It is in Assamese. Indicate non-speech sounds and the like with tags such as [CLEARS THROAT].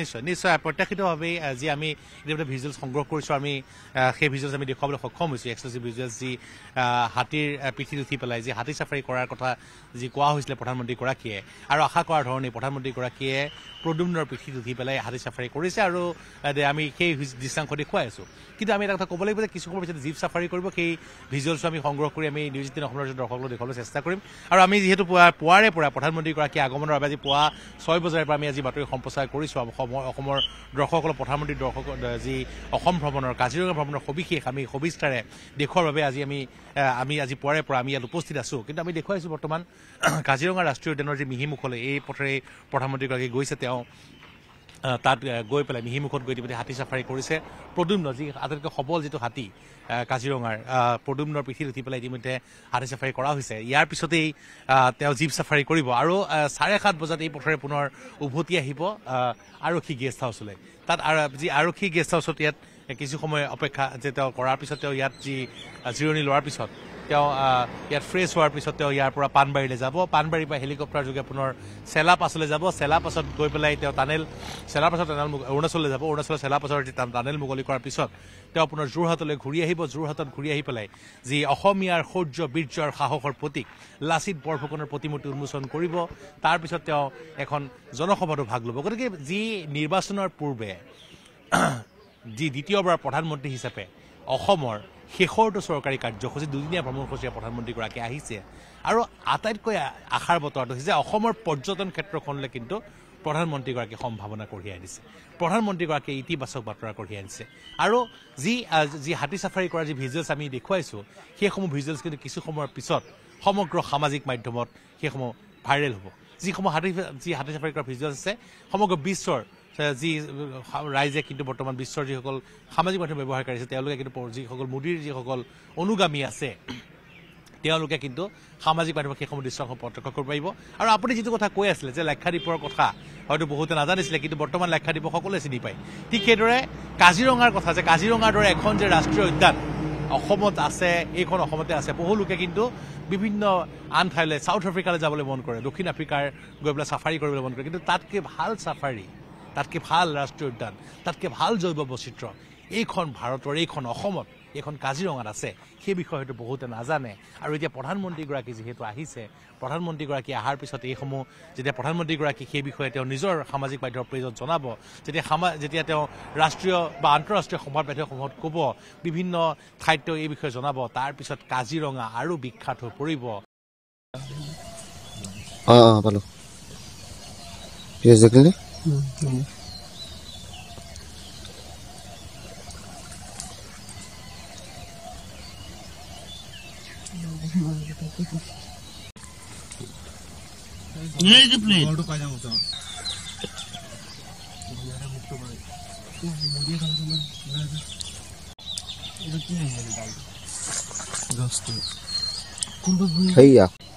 নিশ্চয় নিশ্চয় প্ৰত্যাশিতভাৱেই যি আমি ইতিমধ্যে ভিজুৱেলছ সংগ্ৰহ কৰিছোঁ আমি সেই ভিজুৱেলছ আমি দেখুৱাবলৈ সক্ষম হৈছোঁ এক্সক্লুচিভ ভিজুৱেলছ যি হাতীৰ পিঠিত উঠি পেলাই যি হাতী চাফাৰী কৰাৰ কথা যি কোৱা হৈছিলে প্ৰধানমন্ত্ৰীগৰাকীয়ে আৰু আশা কৰাৰ ধৰণে প্ৰধানমন্ত্ৰীগৰাকীয়ে প্ৰদুম্নৰ পিঠিত উঠি পেলাই হাতী চাফাৰী কৰিছে আৰু আমি সেই দৃশ্যাংশ দেখুৱাই আছোঁ কিন্তু আমি এটা কথা ক'ব লাগিব যে কিছু সময় পিছত জীপ চাফাৰী কৰিব সেই ভিজুৱেলছো আমি সংগ্ৰহ কৰি আমি নিউজ এইটিন অসমৰ দৰ্শকলৈ দেখুৱাবলৈ চেষ্টা কৰিম আৰু আমি যিহেতু পুৱাৰে পৰা প্ৰধানমন্ত্ৰীগৰাকীৰ আগমনৰ বাবে আজি পুৱা ছয় বজাৰে পৰা আমি আজি বাতৰি সম্প্ৰচাৰ কৰিছোঁ অসমৰ দৰ্শকসকলক প্ৰধানমন্ত্ৰী দৰ্শক যি অসম ভ্ৰমণৰ কাজিৰঙা ভ্ৰমণৰ সবিশেষ আমি সবিস্তাৰে দেশৰ বাবে আজি আমি আমি আজি পুৱাৰে পৰা আমি ইয়াত উপস্থিত আছোঁ কিন্তু আমি দেখুৱাইছোঁ বৰ্তমান [CLEARS THROAT] কাজিৰঙা ৰাষ্ট্ৰীয় উদ্যানৰ যি মিহিমুখলৈ এই পথেৰেই প্ৰধানমন্ত্ৰীগৰাকী গৈছে তেওঁ তাত গৈ পেলাই মিহিমুখত গৈ ইতিমধ্যে হাতী চাফাৰী কৰিছে প্ৰদ্যুম্ন যি আটাইতকৈ সবল যিটো হাতী কাজিৰঙাৰ প্ৰদ্যুম্নৰ পিঠিত উঠি পেলাই ইতিমধ্যে হাতী চাফাৰী কৰা হৈছে ইয়াৰ পিছতেই তেওঁ জীপ চাফাৰী কৰিব আৰু চাৰে সাত বজাত এই পথেৰে পুনৰ উভতি আহিব আৰক্ষী গেষ্ট হাউচলৈ তাত যি আৰক্ষী গেষ্ট হাউচত ইয়াত কিছু সময় অপেক্ষা যে তেওঁ কৰাৰ পিছত তেওঁ ইয়াত যি জিৰণি লোৱাৰ পিছত তেওঁ ইয়াত ফ্ৰেছ হোৱাৰ পিছত তেওঁ ইয়াৰ পৰা পানবাৰীলৈ যাব পানবাৰীৰ পৰা হেলিকপ্টাৰ যোগে পুনৰ চেলা পাছলৈ যাব চেলা পাছত গৈ পেলাই তেওঁ টানেল চেলা পাছত টানেল অৰুণাচললৈ যাব অৰুণাচলৰ চেলা পাছত টানেল মুকলি কৰাৰ পিছত তেওঁ পুনৰ যোৰহাটলৈ ঘূৰি আহিব যোৰহাটত ঘূৰি আহি পেলাই যি অসমীয়াৰ শৌৰ্য বীৰ্য আৰু সাহসৰ প্ৰতীক লাচিত বৰফুকনৰ প্ৰতিমূৰ্তি উন্মোচন কৰিব তাৰপিছত তেওঁ এখন জনসভাতো ভাগ ল'ব গতিকে যি নিৰ্বাচনৰ পূৰ্বে যি দ্বিতীয়বাৰ প্ৰধানমন্ত্ৰী হিচাপে অসমৰ শেষৰটো চৰকাৰী কাৰ্যসূচী দুদিনীয়া ভ্ৰমণসূচীৰে প্ৰধানমন্ত্ৰীগৰাকী আহিছে আৰু আটাইতকৈ আশাৰ বতৰাটো হৈছে যে অসমৰ পৰ্যটন ক্ষেত্ৰখনলৈ কিন্তু প্ৰধানমন্ত্ৰীগৰাকীয়ে সম্ভাৱনা কঢ়িয়াই আনিছে প্ৰধানমন্ত্ৰীগৰাকীয়ে ইতিবাচক বাতৰা কঢ়িয়াই আনিছে আৰু যি যি হাতী চাফাৰী কৰা যি ভিজুৱেলছ আমি দেখুৱাইছোঁ সেইসমূহ ভিজুৱেলছ কিন্তু কিছু সময়ৰ পিছত সমগ্ৰ সামাজিক মাধ্যমত সেইসমূহ ভাইৰেল হ'ব যিসমূহ হাতী যি হাতী চাফাৰী কৰা ভিজুৱেলছ আছে সমগ্ৰ বিশ্বৰ যি ৰাইজে কিন্তু বৰ্তমান বিশ্বৰ যিসকল সামাজিক মাধ্যম ব্যৱহাৰ কৰিছে তেওঁলোকে কিন্তু যিসকল মোদীৰ যিসকল অনুগামী আছে তেওঁলোকে কিন্তু সামাজিক মাধ্যমত সেইসমূহ দৃশ্যসমূহ প্ৰত্যক্ষ কৰিব পাৰিব আৰু আপুনি যিটো কথা কৈ আছিলে যে লাক্ষাদ্বীপৰ কথা হয়তো বহুতে নাজানিছিলে কিন্তু বৰ্তমান লাক্ষাদ্বীপক সকলোৱে চিনি পায় ঠিক সেইদৰে কাজিৰঙাৰ কথা যে কাজিৰঙাৰ দৰে এখন যে ৰাষ্ট্ৰীয় উদ্যান অসমত আছে এইখন অসমতে আছে বহু লোকে কিন্তু বিভিন্ন আন ঠাইলৈ ছাউথ আফ্ৰিকালৈ যাবলৈ মন কৰে দক্ষিণ আফ্ৰিকাৰ গৈ পেলাই চাফাৰী কৰিবলৈ মন কৰে কিন্তু তাতকৈ ভাল চাফাৰী তাতকৈ ভাল ৰাষ্ট্ৰীয় উদ্যান তাতকৈ ভাল জৈৱ বৈচিত্ৰ এইখন ভাৰতৰ এইখন অসমত এইখন কাজিৰঙাত আছে সেই বিষয়ে হয়তো বহুতে নাজানে আৰু এতিয়া প্ৰধানমন্ত্ৰীগৰাকী যিহেতু আহিছে প্ৰধানমন্ত্ৰীগৰাকী অহাৰ পিছত এইসমূহ যেতিয়া প্ৰধানমন্ত্ৰীগৰাকী সেই বিষয়ে তেওঁ নিজৰ সামাজিক মাধ্যমৰ পেজত জনাব যেতিয়া সামা যেতিয়া তেওঁ ৰাষ্ট্ৰীয় বা আন্তঃৰাষ্ট্ৰীয় সংবাদ মাধ্যমসমূহত ক'ব বিভিন্ন ঠাইত তেওঁ এই বিষয়ে জনাব তাৰপিছত কাজিৰঙা আৰু বিখ্যাত হৈ পৰিব অঁ অঁ পালোঁ うんうん বলটো পাই যাম ওচৰত মুক্ত পাই মৰিয়ে খাব এইটো কি হৈছে কোনটো